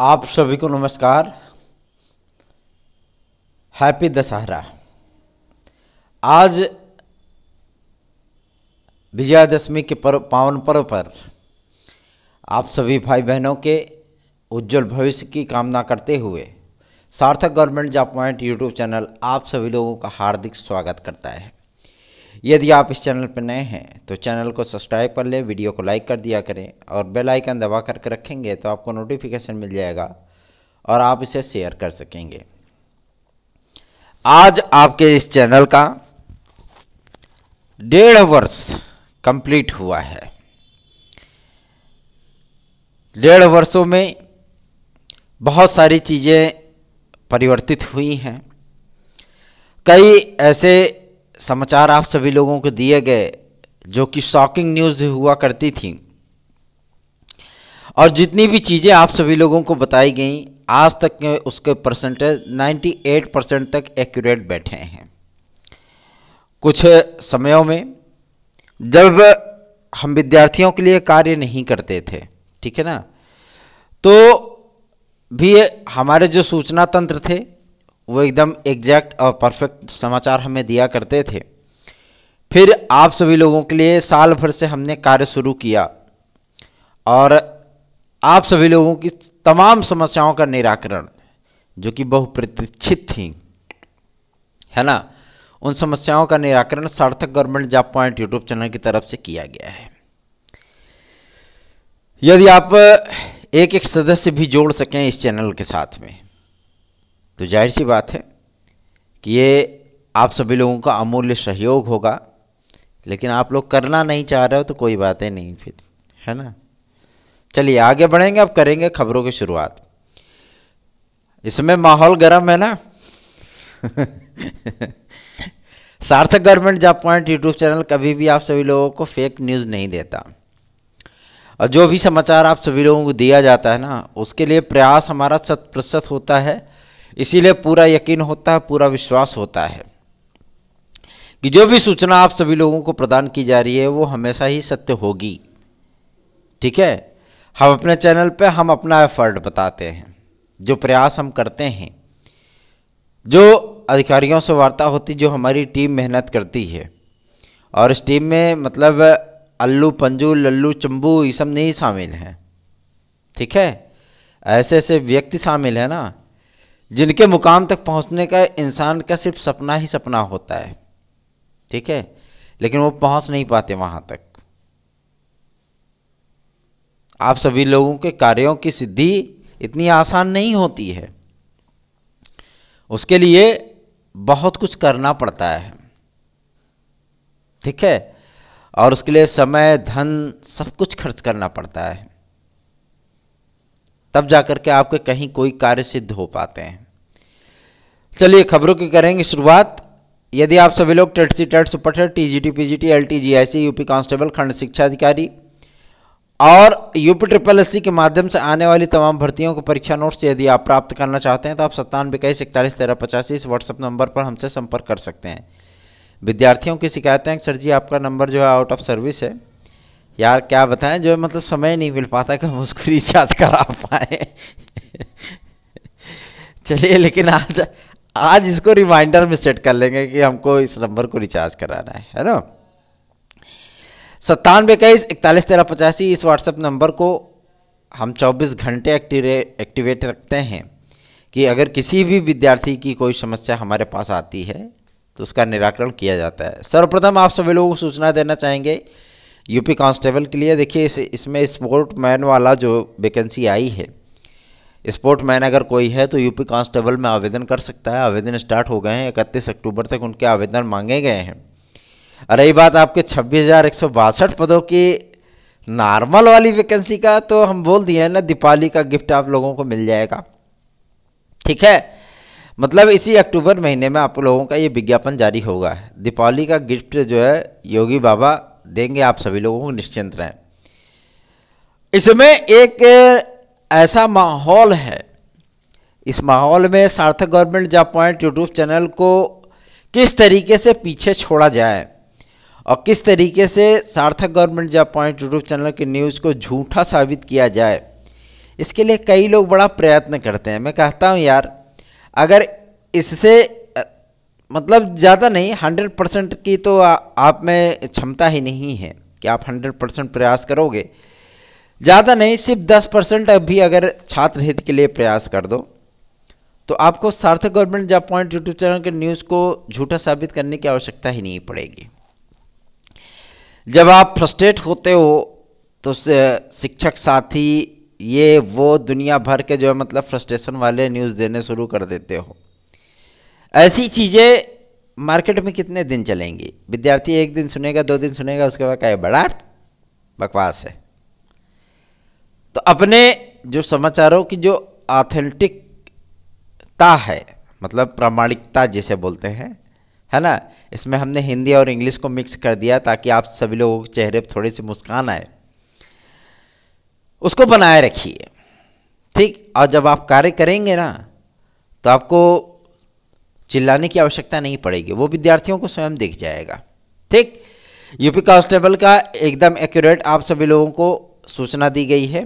आप सभी को नमस्कार हैप्पी दशहरा आज विजयादशमी के पर्व पावन पर्व पर आप सभी भाई बहनों के उज्जवल भविष्य की कामना करते हुए Sarthak government job point YouTube channel आप सभी लोगों का हार्दिक स्वागत करता है यदि आप इस चैनल पर नए हैं तो चैनल को सब्सक्राइब कर लें वीडियो को लाइक कर दिया करें और बेल आइकन दबा करके रखेंगे तो आपको नोटिफिकेशन मिल जाएगा और आप इसे शेयर कर सकेंगे आज आपके इस चैनल का डेढ़ वर्ष कंप्लीट हुआ है डेढ़ वर्षों में बहुत सारी चीज़ें परिवर्तित हुई हैं कई ऐसे समाचार आप सभी लोगों को दिए गए जो कि शॉकिंग न्यूज़ हुआ करती थी और जितनी भी चीज़ें आप सभी लोगों को बताई गई आज तक के उसके परसेंटेज 98 परसेंट तक एक्यूरेट बैठे हैं कुछ समयों में जब हम विद्यार्थियों के लिए कार्य नहीं करते थे ठीक है ना तो भी हमारे जो सूचना तंत्र थे वो एकदम एग्जैक्ट और परफेक्ट समाचार हमें दिया करते थे फिर आप सभी लोगों के लिए साल भर से हमने कार्य शुरू किया और आप सभी लोगों की तमाम समस्याओं का निराकरण जो कि बहुप्रतीक्षित थी है ना उन समस्याओं का निराकरण Sarthak government job point YouTube channel की तरफ से किया गया है यदि आप एक एक सदस्य भी जोड़ सकें इस चैनल के साथ में तो जाहिर सी बात है कि ये आप सभी लोगों का अमूल्य सहयोग होगा लेकिन आप लोग करना नहीं चाह रहे हो तो कोई बातें नहीं फिर है ना चलिए आगे बढ़ेंगे अब करेंगे खबरों की शुरुआत इसमें माहौल गर्म है ना Sarthak government job point YouTube channel कभी भी आप सभी लोगों को फेक न्यूज़ नहीं देता और जो भी समाचार आप सभी लोगों को दिया जाता है ना उसके लिए प्रयास हमारा शत प्रतिशत होता है इसीलिए पूरा यकीन होता है पूरा विश्वास होता है कि जो भी सूचना आप सभी लोगों को प्रदान की जा रही है वो हमेशा ही सत्य होगी ठीक है हम अपने चैनल पे हम अपना एफर्ट बताते हैं जो प्रयास हम करते हैं जो अधिकारियों से वार्ता होती जो हमारी टीम मेहनत करती है और इस टीम में मतलब अल्लू पंजू लल्लू चंबू ये सब नहीं शामिल हैं ठीक है ऐसे ऐसे व्यक्ति शामिल हैं ना जिनके मुकाम तक पहुंचने का इंसान का सिर्फ सपना ही सपना होता है ठीक है लेकिन वो पहुंच नहीं पाते वहां तक आप सभी लोगों के कार्यों की सिद्धि इतनी आसान नहीं होती है उसके लिए बहुत कुछ करना पड़ता है ठीक है और उसके लिए समय धन सब कुछ खर्च करना पड़ता है तब जा कर के आपके कहीं कोई कार्य सिद्ध हो पाते हैं चलिए खबरों की करेंगे शुरुआत यदि आप सभी लोग TET C TET super T G T P G T L T G I C UP constable खंड शिक्षा अधिकारी और यूपी ट्रिपल एस के माध्यम से आने वाली तमाम भर्तियों को परीक्षा नोट्स यदि आप प्राप्त करना चाहते हैं तो आप सत्तानवे इक्कीस इकतालीस तेरह पचासी इस व्हाट्सएप नंबर पर हमसे संपर्क कर सकते हैं विद्यार्थियों की शिकायतें सर जी आपका नंबर जो है आउट ऑफ सर्विस है यार क्या बताएं जो मतलब समय नहीं मिल पाता कि हम उसको रिचार्ज करा पाए चलिए लेकिन आज आज इसको रिमाइंडर में सेट कर लेंगे कि हमको इस नंबर को रिचार्ज कराना है है ना सत्तानवे इक्कीस इकतालीस तेरह पचासी इस व्हाट्सएप नंबर को हम 24 घंटे एक्टिवेट रखते हैं कि अगर किसी भी विद्यार्थी की कोई समस्या हमारे पास आती है तो उसका निराकरण किया जाता है सर्वप्रथम आप सभी लोगों को सूचना देना चाहेंगे यूपी कांस्टेबल के लिए देखिए इस इसमें स्पोर्टमैन वाला जो वैकेंसी आई है स्पोर्टमैन अगर कोई है तो यूपी कांस्टेबल में आवेदन कर सकता है आवेदन स्टार्ट हो गए हैं इकतीस अक्टूबर तक उनके आवेदन मांगे गए हैं रही बात आपके छब्बीस पदों की नॉर्मल वाली वैकेंसी का तो हम बोल दिए हैं ना दीपावली का गिफ्ट आप लोगों को मिल जाएगा ठीक है मतलब इसी अक्टूबर महीने में आप लोगों का ये विज्ञापन जारी होगा दीपावली का गिफ्ट जो है योगी बाबा देंगे आप सभी लोगों को निश्चिंत रहें इसमें एक ऐसा माहौल है इस माहौल में Sarthak government job point YouTube channel को किस तरीके से पीछे छोड़ा जाए और किस तरीके से Sarthak government job point YouTube channel की न्यूज़ को झूठा साबित किया जाए इसके लिए कई लोग बड़ा प्रयत्न करते हैं मैं कहता हूँ यार अगर इससे मतलब ज़्यादा नहीं हंड्रेड परसेंट की तो आ, आप में क्षमता ही नहीं है कि आप हंड्रेड परसेंट प्रयास करोगे ज़्यादा नहीं सिर्फ दस परसेंट अभी अगर छात्र हित के लिए प्रयास कर दो तो आपको Sarthak government job point YouTube channel के न्यूज़ को झूठा साबित करने की आवश्यकता ही नहीं पड़ेगी जब आप फ्रस्ट्रेट होते हो तो शिक्षक साथी ये वो दुनिया भर के जो है मतलब फ्रस्ट्रेशन वाले न्यूज़ देने शुरू कर देते हो ऐसी चीज़ें मार्केट में कितने दिन चलेंगी विद्यार्थी एक दिन सुनेगा दो दिन सुनेगा उसके बाद कहे बड़ा बकवास है तो अपने जो समाचारों की जो ऑथेंटिकता है मतलब प्रामाणिकता जिसे बोलते हैं है ना इसमें हमने हिंदी और इंग्लिश को मिक्स कर दिया ताकि आप सभी लोगों के चेहरे पर थोड़ी सी मुस्कान आए उसको बनाए रखिए ठीक और जब आप कार्य करेंगे ना तो आपको चिल्लाने की आवश्यकता नहीं पड़ेगी वो विद्यार्थियों को स्वयं दिख जाएगा ठीक यूपी कांस्टेबल का एकदम एक्यूरेट आप सभी लोगों को सूचना दी गई है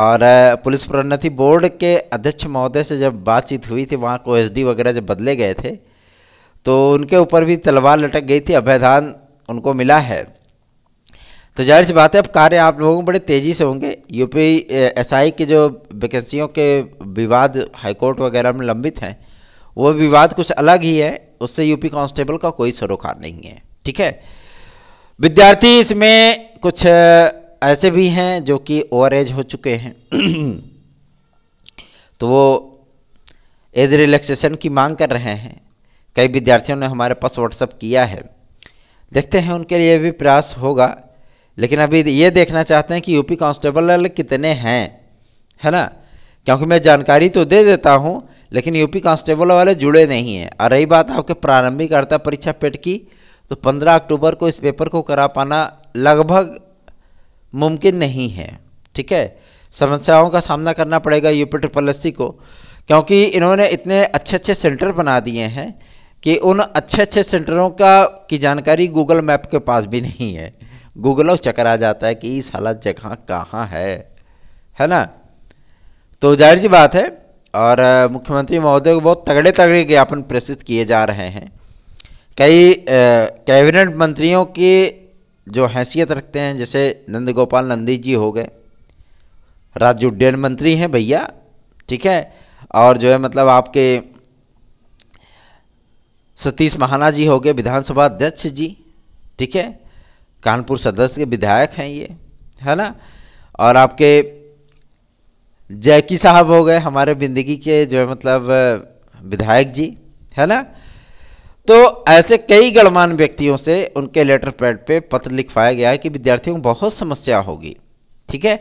और पुलिस प्रोन्नति बोर्ड के अध्यक्ष महोदय से जब बातचीत हुई थी वहाँ को एस वगैरह जब बदले गए थे तो उनके ऊपर भी तलवार लटक गई थी अभ्यधान उनको मिला है तो जाहिर सी बात है अब कार्य आप लोगों को बड़े तेज़ी से होंगे यूपी एसआई की जो वैकेंसियों के विवाद हाईकोर्ट वगैरह में लंबित हैं वो विवाद कुछ अलग ही है उससे यूपी कांस्टेबल का कोई सरोकार नहीं है ठीक है विद्यार्थी इसमें कुछ ऐसे भी हैं जो कि ओवर एज हो चुके हैं तो वो एज रिलैक्सेशन की मांग कर रहे हैं कई विद्यार्थियों ने हमारे पास व्हाट्सअप किया है देखते हैं उनके लिए भी प्रयास होगा लेकिन अभी ये देखना चाहते हैं कि यूपी कांस्टेबल कितने हैं है ना क्योंकि मैं जानकारी तो दे देता हूँ लेकिन यूपी कांस्टेबल वाले जुड़े नहीं हैं और रही बात आपके प्रारंभिक अर्था परीक्षा पेट की तो 15 अक्टूबर को इस पेपर को करा पाना लगभग मुमकिन नहीं है ठीक है समस्याओं का सामना करना पड़ेगा यूपी ट्रिपल एस को क्योंकि इन्होंने इतने अच्छे अच्छे सेंटर बना दिए हैं कि उन अच्छे अच्छे सेंटरों का की जानकारी गूगल मैप के पास भी नहीं है गूगल आ जाता है कि इस हालत जगह कहाँ है है ना तो जाहिर सी बात है और मुख्यमंत्री महोदय को बहुत तगड़े तगड़े ज्ञापन प्रेषित किए जा रहे हैं कई कैबिनेट मंत्रियों की जो हैसियत रखते हैं जैसे नंद गोपाल नंदी जी हो गए राज्य उड्डयन मंत्री हैं भैया ठीक है और जो है मतलब आपके सतीश महाना जी हो गए विधानसभा अध्यक्ष जी ठीक है कानपुर सदस्य के विधायक हैं ये है ना और आपके जैकी साहब हो गए हमारे बिंदगी के जो है मतलब विधायक जी है ना तो ऐसे कई गणमान्य व्यक्तियों से उनके लेटर पैड पे पत्र लिखवाया गया है कि विद्यार्थियों को बहुत समस्या होगी ठीक है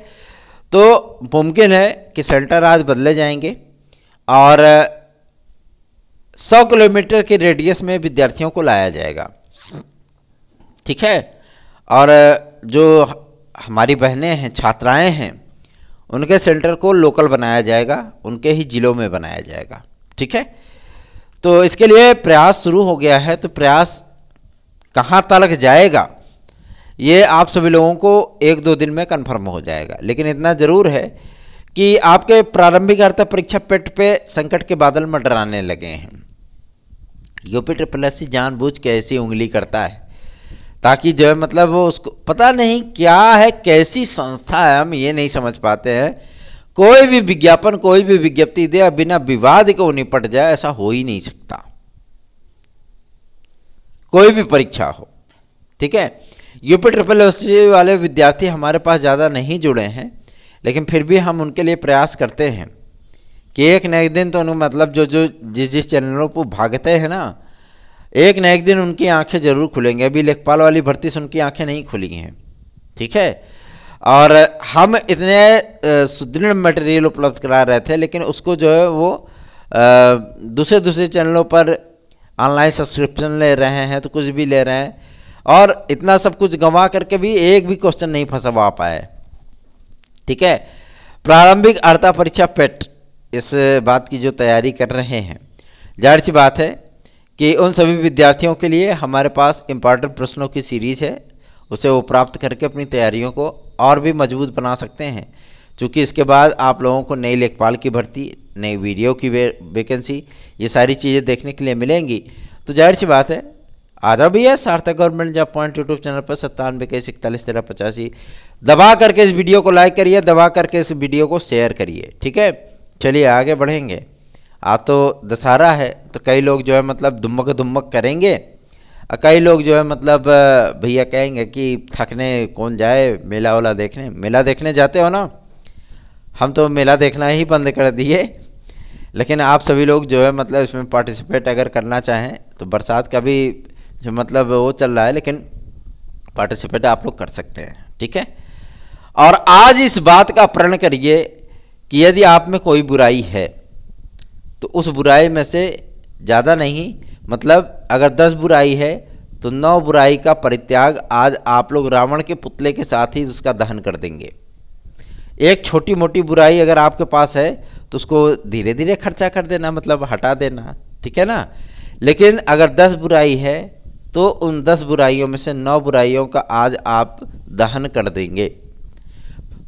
तो मुमकिन है कि सेंटर आज बदले जाएंगे और 100 किलोमीटर के रेडियस में विद्यार्थियों को लाया जाएगा ठीक है और जो हमारी बहनें हैं छात्राएं हैं उनके सेंटर को लोकल बनाया जाएगा उनके ही ज़िलों में बनाया जाएगा ठीक है तो इसके लिए प्रयास शुरू हो गया है तो प्रयास कहाँ तक जाएगा ये आप सभी लोगों को एक दो दिन में कन्फर्म हो जाएगा लेकिन इतना ज़रूर है कि आपके प्रारंभिक अर्थ परीक्षा पेट पे संकट के बादल मंडराने लगे हैं यूपी ट्रिपल एस जानबूझ के ऐसी उंगली करता है ताकि जो है मतलब वो उसको पता नहीं क्या है कैसी संस्था है हम ये नहीं समझ पाते हैं कोई भी विज्ञापन कोई भी विज्ञप्ति दे बिना विवाद के वो निपट जाए ऐसा हो ही नहीं सकता कोई भी परीक्षा हो ठीक है यूपी ट्रिपल एस वाले विद्यार्थी हमारे पास ज़्यादा नहीं जुड़े हैं लेकिन फिर भी हम उनके लिए प्रयास करते हैं कि एक न एक दिन तो उन्हें मतलब जो जो जिस जिस चैनलों पर भागते हैं ना एक न एक दिन उनकी आंखें जरूर खुलेंगे अभी लेखपाल वाली भर्ती से उनकी आंखें नहीं खुली हैं ठीक है और हम इतने सुदृढ़ मटेरियल उपलब्ध करा रहे थे लेकिन उसको जो है वो दूसरे दूसरे चैनलों पर ऑनलाइन सब्सक्रिप्शन ले रहे हैं तो कुछ भी ले रहे हैं और इतना सब कुछ गंवा करके भी एक भी क्वेश्चन नहीं फंसवा पाए ठीक है प्रारंभिक अर्था परीक्षा पेट इस बात की जो तैयारी कर रहे हैं जाहिर सी बात है कि उन सभी विद्यार्थियों के लिए हमारे पास इम्पॉर्टेंट प्रश्नों की सीरीज़ है उसे वो प्राप्त करके अपनी तैयारियों को और भी मजबूत बना सकते हैं क्योंकि इसके बाद आप लोगों को नई लेखपाल की भर्ती नई वीडियो की वैकेंसी ये सारी चीज़ें देखने के लिए मिलेंगी तो जाहिर सी बात है आधा भी है Sarthak government job point YouTube channel पर सत्तानवे के इकतालीस तेरह पचासी दबा करके इस वीडियो को लाइक करिए दबा करके इस वीडियो को शेयर करिए ठीक है चलिए आगे बढ़ेंगे आ तो दशहरा है तो कई लोग जो है मतलब दुमक दुमक करेंगे और कई लोग जो है मतलब भैया कहेंगे कि थकने कौन जाए मेला वाला देखने मेला देखने जाते हो ना हम तो मेला देखना ही बंद कर दिए लेकिन आप सभी लोग जो है मतलब इसमें पार्टिसिपेट अगर करना चाहें तो बरसात का भी जो मतलब वो चल रहा है लेकिन पार्टिसिपेट आप लोग कर सकते हैं ठीक है और आज इस बात का प्रण करिए कि यदि आप में कोई बुराई है तो उस बुराई में से ज़्यादा नहीं मतलब अगर दस बुराई है तो नौ बुराई का परित्याग आज आप लोग रावण के पुतले के साथ ही उसका दहन कर देंगे एक छोटी मोटी बुराई अगर आपके पास है तो उसको धीरे धीरे खर्चा कर देना मतलब हटा देना ठीक है ना लेकिन अगर दस बुराई है तो उन दस बुराइयों में से नौ बुराइयों का आज आप दहन कर देंगे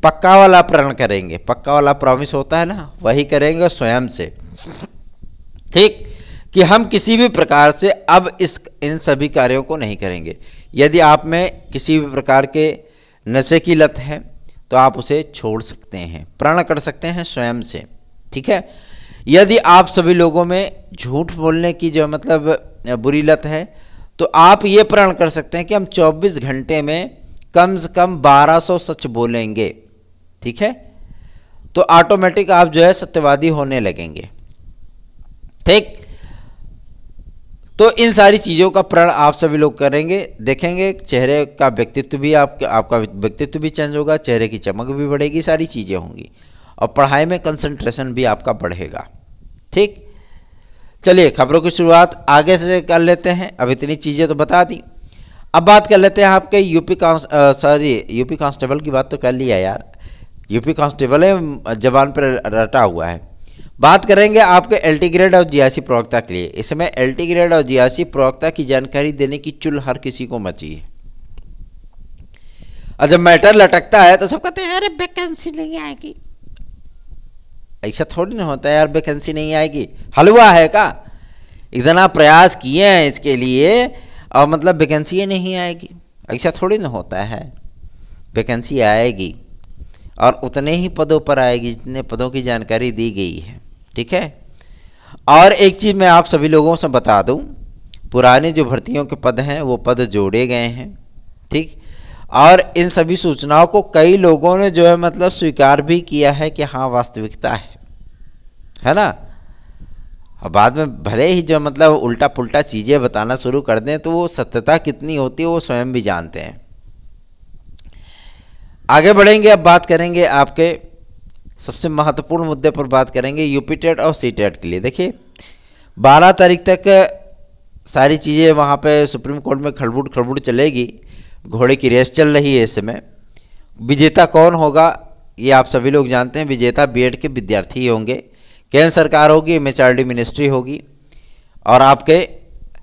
पक्का वाला प्रण करेंगे पक्का वाला प्रॉमिस होता है ना वही करेंगे स्वयं से ठीक कि हम किसी भी प्रकार से अब इस इन सभी कार्यों को नहीं करेंगे यदि आप में किसी भी प्रकार के नशे की लत है तो आप उसे छोड़ सकते हैं प्रण कर सकते हैं स्वयं से ठीक है यदि आप सभी लोगों में झूठ बोलने की जो मतलब बुरी लत है तो आप ये प्रण कर सकते हैं कि हम 24 घंटे में कम से कम 1200 सच बोलेंगे ठीक है तो ऑटोमेटिक आप जो है सत्यवादी होने लगेंगे ठीक तो इन सारी चीज़ों का प्रण आप सभी लोग करेंगे देखेंगे चेहरे का व्यक्तित्व भी आपका आपका व्यक्तित्व भी चेंज होगा चेहरे की चमक भी बढ़ेगी सारी चीज़ें होंगी और पढ़ाई में कंसंट्रेशन भी आपका बढ़ेगा ठीक चलिए खबरों की शुरुआत आगे से कर लेते हैं अब इतनी चीज़ें तो बता दी अब बात कर लेते हैं आपके यूपी सॉरी यूपी कांस्टेबल की बात तो कर लिया यार यूपी कांस्टेबल है जबान पर रटा हुआ है बात करेंगे आपके एल टी ग्रेड और जियासी प्रवक्ता के लिए इस समय एल टी ग्रेड और जियासी प्रवक्ता की जानकारी देने की चुल हर किसी को मची है और जब मैटर लटकता है तो सब कहते हैं अरे वैकेंसी नहीं आएगी ऐसा थोड़ी ना होता है यार वैकेंसी नहीं आएगी हलवा है का इतना प्रयास किए हैं इसके लिए और मतलब वैकेंसी नहीं आएगी ऐसा थोड़ी ना होता है वैकेंसी आएगी और उतने ही पदों पर आएगी जितने पदों की जानकारी दी गई है ठीक है और एक चीज़ मैं आप सभी लोगों से बता दूं पुराने जो भर्तियों के पद हैं वो पद जोड़े गए हैं ठीक और इन सभी सूचनाओं को कई लोगों ने जो है मतलब स्वीकार भी किया है कि हाँ वास्तविकता है है ना और बाद में भले ही जो मतलब उल्टा पुल्टा चीज़ें बताना शुरू कर दें तो वो सत्यता कितनी होती है वो स्वयं भी जानते हैं आगे बढ़ेंगे अब बात करेंगे आपके सबसे महत्वपूर्ण मुद्दे पर बात करेंगे यूपी टेट और सी टेट के लिए देखिए बारह तारीख तक सारी चीज़ें वहाँ पे सुप्रीम कोर्ट में खड़बुट खड़बुट चलेगी घोड़े की रेस चल रही है इस समय विजेता कौन होगा ये आप सभी लोग जानते हैं विजेता बी के विद्यार्थी होंगे केंद्र सरकार होगी एम मिनिस्ट्री होगी और आपके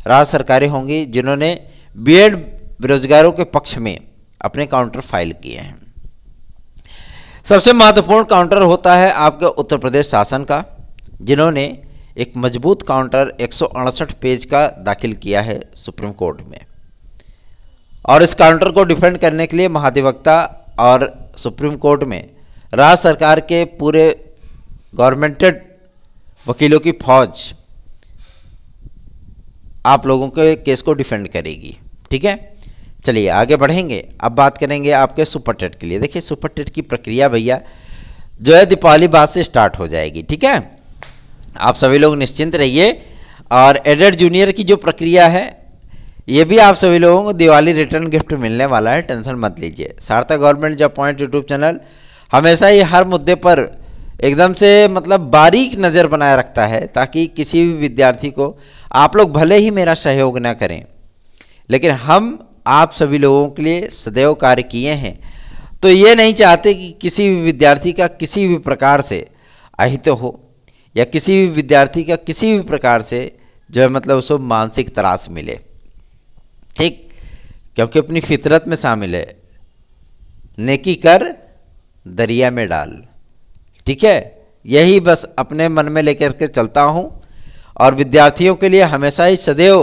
राज्य सरकारें होंगी जिन्होंने बीएड बेरोजगारों के पक्ष में अपने काउंटर फाइल किए हैं सबसे महत्वपूर्ण काउंटर होता है आपके उत्तर प्रदेश शासन का जिन्होंने एक मजबूत काउंटर एक पेज का दाखिल किया है सुप्रीम कोर्ट में और इस काउंटर को डिफेंड करने के लिए महाधिवक्ता और सुप्रीम कोर्ट में राज्य सरकार के पूरे गवर्नमेंटेड वकीलों की फौज आप लोगों के केस को डिफेंड करेगी ठीक है चलिए आगे बढ़ेंगे अब बात करेंगे आपके सुपर टेट के लिए देखिए सुपर टेट की प्रक्रिया भैया जो है दीपावली बाद से स्टार्ट हो जाएगी ठीक है आप सभी लोग निश्चिंत रहिए और एडेड जूनियर की जो प्रक्रिया है ये भी आप सभी लोगों को दिवाली रिटर्न गिफ्ट मिलने वाला है टेंशन मत लीजिए Sarthak government job point YouTube channel हमेशा ही हर मुद्दे पर एकदम से मतलब बारीक नज़र बनाए रखता है ताकि किसी भी विद्यार्थी को आप लोग भले ही मेरा सहयोग ना करें लेकिन हम आप सभी लोगों के लिए सदैव कार्य किए हैं तो ये नहीं चाहते कि किसी भी विद्यार्थी का किसी भी प्रकार से अहित हो या किसी भी विद्यार्थी का किसी भी प्रकार से जो है मतलब उसको मानसिक त्रास मिले ठीक क्योंकि अपनी फितरत में शामिल है नेकी कर दरिया में डाल ठीक है यही बस अपने मन में लेकर के चलता हूँ और विद्यार्थियों के लिए हमेशा ही सदैव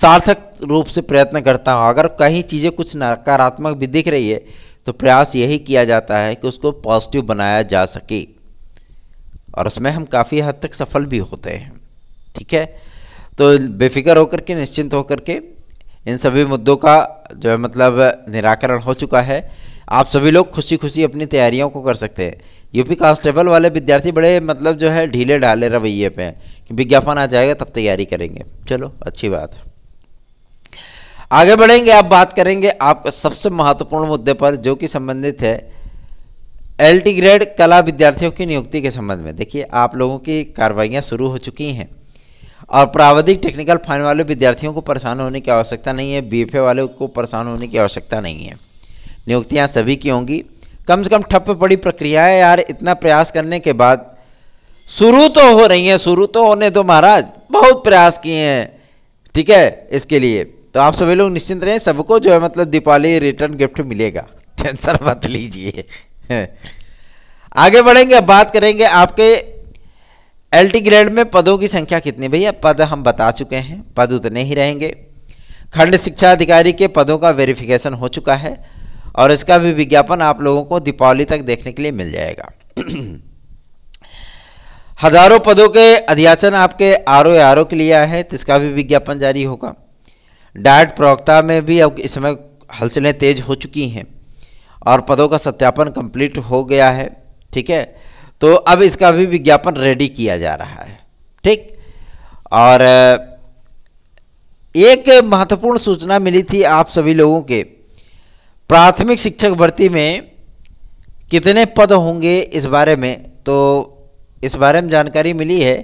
सार्थक रूप से प्रयत्न करता हूँ अगर कहीं चीज़ें कुछ नकारात्मक भी दिख रही है तो प्रयास यही किया जाता है कि उसको पॉजिटिव बनाया जा सके और उसमें हम काफ़ी हद तक सफल भी होते हैं ठीक है तो बेफिक्र होकर के निश्चिंत होकर के इन सभी मुद्दों का जो है मतलब निराकरण हो चुका है आप सभी लोग खुशी खुशी अपनी तैयारियों को कर सकते हैं यूपी कांस्टेबल वाले विद्यार्थी बड़े मतलब जो है ढीले ढाले रवैये पे हैं कि विज्ञापन आ जाएगा तब तैयारी करेंगे चलो अच्छी बात है आगे बढ़ेंगे आप बात करेंगे आपका सबसे महत्वपूर्ण मुद्दे पर जो कि संबंधित है एल टी ग्रेड कला विद्यार्थियों की नियुक्ति के संबंध में देखिए आप लोगों की कार्रवाइयाँ शुरू हो चुकी हैं और प्रावधिक टेक्निकल फाइन वाले विद्यार्थियों को परेशान होने की आवश्यकता नहीं है बी वाले को परेशान होने की आवश्यकता नहीं है नियुक्तियाँ सभी की होंगी कम से कम ठप्प पड़ी प्रक्रिया है यार इतना प्रयास करने के बाद शुरू तो हो रही हैं शुरू तो होने दो महाराज बहुत प्रयास किए हैं ठीक है इसके लिए तो आप सभी लोग निश्चिंत रहें सबको जो है मतलब दीपावली रिटर्न गिफ्ट मिलेगा टेंशन मत लीजिए आगे बढ़ेंगे अब बात करेंगे आपके एल ग्रेड में पदों की संख्या कितनी भैया पद हम बता चुके हैं पद उतने ही रहेंगे खंड शिक्षा अधिकारी के पदों का वेरिफिकेशन हो चुका है और इसका भी विज्ञापन आप लोगों को दीपावली तक देखने के लिए मिल जाएगा हजारों पदों के अध्याचन आपके आर ओ के लिए आए हैं तो इसका भी विज्ञापन जारी होगा डायट प्रवक्ता में भी अब इस समय हलचलें तेज हो चुकी हैं और पदों का सत्यापन कंप्लीट हो गया है ठीक है तो अब इसका भी विज्ञापन रेडी किया जा रहा है ठीक और एक महत्वपूर्ण सूचना मिली थी आप सभी लोगों के प्राथमिक शिक्षक भर्ती में कितने पद होंगे इस बारे में तो इस बारे में जानकारी मिली है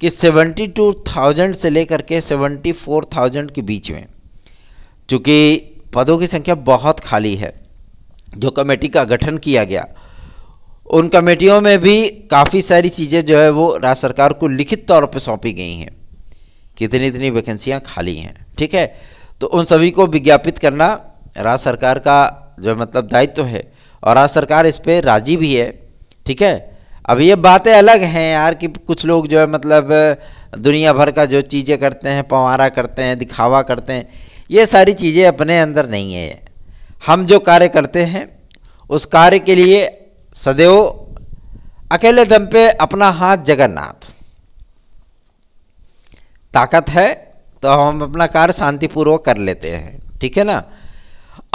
कि सेवेंटी टू थाउजेंड से लेकर के सेवेंटी फोर थाउजेंड के बीच में चूँकि पदों की संख्या बहुत खाली है जो कमेटी का गठन किया गया उन कमेटियों में भी काफ़ी सारी चीज़ें जो है वो राज्य सरकार को लिखित तौर पर सौंपी गई हैं कितनी इतनी वैकेंसियाँ खाली हैं ठीक है तो उन सभी को विज्ञापित करना राज्य सरकार का जो मतलब दायित्व तो है और राज्य सरकार इस पर राजी भी है ठीक है अब ये बातें अलग हैं यार कि कुछ लोग जो है मतलब दुनिया भर का जो चीज़ें करते हैं पंवारा करते हैं दिखावा करते हैं ये सारी चीज़ें अपने अंदर नहीं है हम जो कार्य करते हैं उस कार्य के लिए सदैव अकेले दम पे अपना हाथ जगन्नाथ ताकत है तो हम अपना कार्य शांतिपूर्वक कर लेते हैं ठीक है ना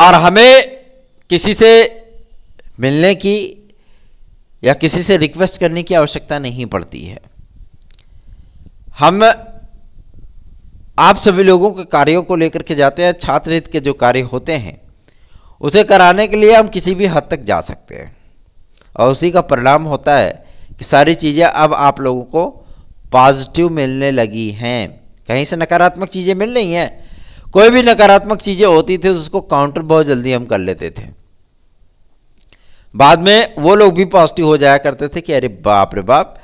और हमें किसी से मिलने की या किसी से रिक्वेस्ट करने की आवश्यकता नहीं पड़ती है हम आप सभी लोगों के कार्यों को लेकर के जाते हैं छात्र हित के जो कार्य होते हैं उसे कराने के लिए हम किसी भी हद तक जा सकते हैं और उसी का परिणाम होता है कि सारी चीज़ें अब आप लोगों को पॉजिटिव मिलने लगी हैं कहीं से नकारात्मक चीज़ें मिल रही हैं कोई भी नकारात्मक चीज़ें होती थी तो उसको काउंटर बहुत जल्दी हम कर लेते थे बाद में वो लोग भी पॉजिटिव हो जाया करते थे कि अरे बाप रे बाप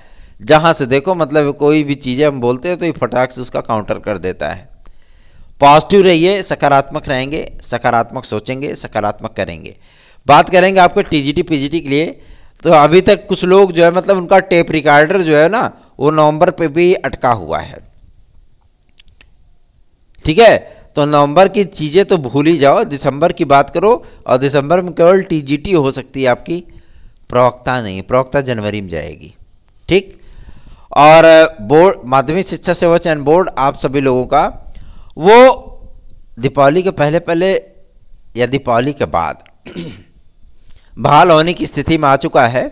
जहाँ से देखो मतलब कोई भी चीज़ें हम बोलते हैं तो ये फटाक से उसका काउंटर कर देता है पॉजिटिव रहिए सकारात्मक रहेंगे सकारात्मक सोचेंगे सकारात्मक करेंगे बात करेंगे आपके टीजीटी पीजीटी के लिए तो अभी तक कुछ लोग जो है मतलब उनका टेप रिकॉर्डर जो है ना वो नवंबर पे भी अटका हुआ है ठीक है तो नवंबर की चीज़ें तो भूल ही जाओ दिसंबर की बात करो और दिसंबर में केवल टी हो सकती है आपकी प्रवक्ता नहीं प्रवक्ता जनवरी में जाएगी ठीक और बोर्ड माध्यमिक शिक्षा सेवा चयन बोर्ड आप सभी लोगों का वो दीपावली के पहले पहले या दीपावली के बाद बहाल होने की स्थिति में आ चुका है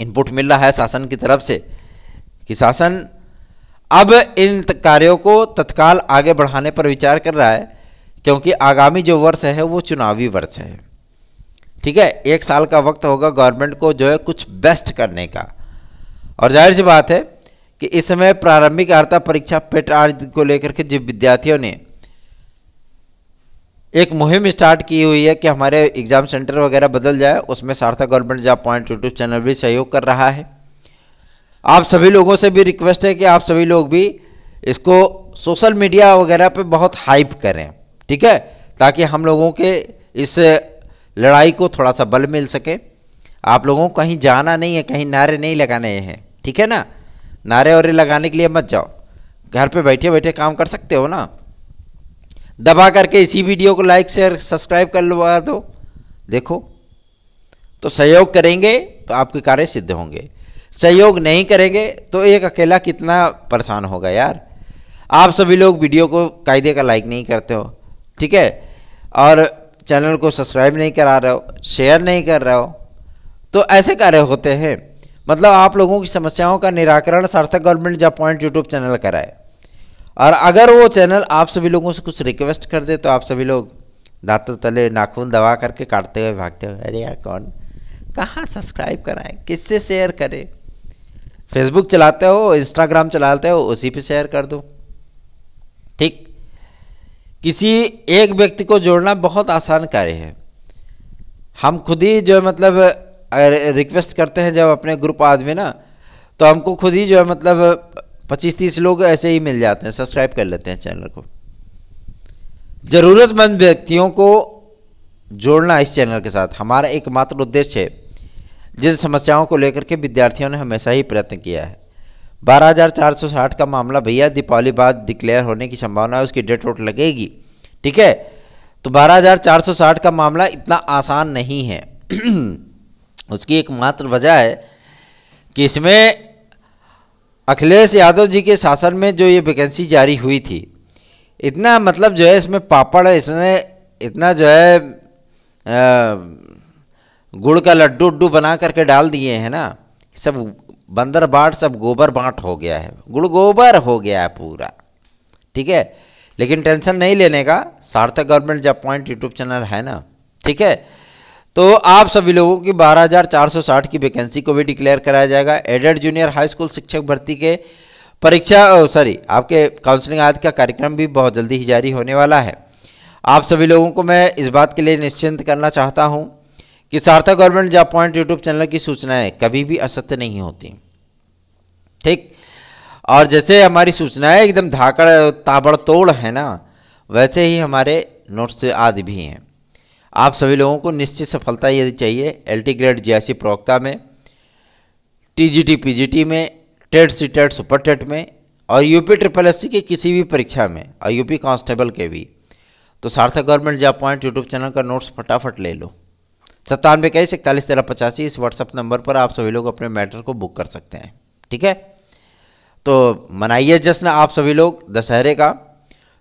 इनपुट मिल रहा है शासन की तरफ से कि शासन अब इन कार्यों को तत्काल आगे बढ़ाने पर विचार कर रहा है क्योंकि आगामी जो वर्ष है वो चुनावी वर्ष है ठीक है एक साल का वक्त होगा गवर्नमेंट को जो है कुछ बेस्ट करने का और जाहिर सी बात है कि इस समय प्रारंभिक आर्ता परीक्षा पेट आदि को लेकर के जिन विद्यार्थियों ने एक मुहिम स्टार्ट की हुई है कि हमारे एग्ज़ाम सेंटर वगैरह बदल जाए उसमें Sarthak government job point YouTube channel भी सहयोग कर रहा है आप सभी लोगों से भी रिक्वेस्ट है कि आप सभी लोग भी इसको सोशल मीडिया वगैरह पे बहुत हाइप करें ठीक है ताकि हम लोगों के इस लड़ाई को थोड़ा सा बल मिल सके आप लोगों को कहीं जाना नहीं है कहीं नारे नहीं लगाने हैं ठीक है ना नारे वारे लगाने के लिए मत जाओ घर पे बैठे बैठे काम कर सकते हो ना दबा करके इसी वीडियो को लाइक शेयर सब्सक्राइब कर लगा दो देखो तो सहयोग करेंगे तो आपके कार्य सिद्ध होंगे सहयोग नहीं करेंगे तो एक अकेला कितना परेशान होगा यार आप सभी लोग वीडियो को कायदे का लाइक नहीं करते हो ठीक है और चैनल को सब्सक्राइब नहीं करा रहे हो शेयर नहीं कर रहे हो तो ऐसे कार्य होते हैं मतलब आप लोगों की समस्याओं का निराकरण सार्थक गवर्नमेंट जब पॉइंट यूट्यूब चैनल कराए और अगर वो चैनल आप सभी लोगों से कुछ रिक्वेस्ट कर दे तो आप सभी लोग दांतों तले नाखून दबा करके काटते हुए भागते हुए अरे यार कौन कहाँ सब्सक्राइब कराएं किससे शेयर करें फेसबुक चलाते हो इंस्टाग्राम चलाते हो उसी पे शेयर कर दो ठीक किसी एक व्यक्ति को जोड़ना बहुत आसान कार्य है हम खुद ही जो मतलब रिक्वेस्ट करते हैं जब अपने ग्रुप आदमी ना तो हमको खुद ही जो है मतलब पच्चीस तीस लोग ऐसे ही मिल जाते हैं सब्सक्राइब कर लेते हैं चैनल को ज़रूरतमंद व्यक्तियों को जोड़ना इस चैनल के साथ हमारा एकमात्र उद्देश्य है जिन समस्याओं को लेकर के विद्यार्थियों ने हमेशा ही प्रयत्न किया है 12,460 का मामला भैया दीपावली बाद डिक्लेयर होने की संभावना है उसकी डेट वोट लगेगी ठीक है तो 12,460 का मामला इतना आसान नहीं है उसकी एकमात्र वजह है कि इसमें अखिलेश यादव जी के शासन में जो ये वैकेंसी जारी हुई थी इतना मतलब जो है इसमें पापड़ है इसमें इतना जो है गुड़ का लड्डू उड्डू बना करके डाल दिए हैं ना सब बंदर बाट सब गोबर बाँट हो गया है गुड़ गोबर हो गया है पूरा ठीक है लेकिन टेंशन नहीं लेने का सार्थक गवर्नमेंट जब पॉइंट यूट्यूब चैनल है ना ठीक है तो आप सभी लोगों की 12,460 की वैकेंसी को भी डिक्लेयर कराया जाएगा एडेड जूनियर हाई स्कूल शिक्षक भर्ती के परीक्षा सॉरी आपके काउंसलिंग आदि का कार्यक्रम भी बहुत जल्दी ही जारी होने वाला है आप सभी लोगों को मैं इस बात के लिए निश्चिंत करना चाहता हूँ कि Sarthak government job point YouTube channel की सूचनाएँ कभी भी असत्य नहीं होती ठीक और जैसे हमारी सूचनाएँ एकदम धाकड़ ताबड़तोड़ है ना वैसे ही हमारे नोट्स आदि भी हैं आप सभी लोगों को निश्चित सफलता यदि चाहिए एल टी ग्रेड जे प्रवक्ता में T G T P G T में TET C TET super TET में और यूपी ट्रिपल एस सी की किसी भी परीक्षा में और यूपी कांस्टेबल के भी तो Sarthak government job point YouTube channel का नोट्स फटाफट ले लो सत्तानवे इक्कीस इकतालीस तेरह पचासी इस व्हाट्सअप नंबर पर आप सभी लोग अपने मैटर को बुक कर सकते हैं ठीक है तो मनाइए जश्न आप सभी लोग दशहरे का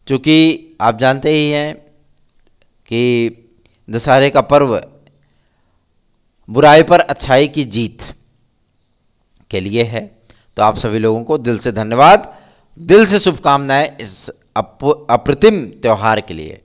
चूँकि आप जानते ही हैं कि दशहरे का पर्व बुराई पर अच्छाई की जीत के लिए है तो आप सभी लोगों को दिल से धन्यवाद दिल से शुभकामनाएं इस अप अप्रतिम त्यौहार के लिए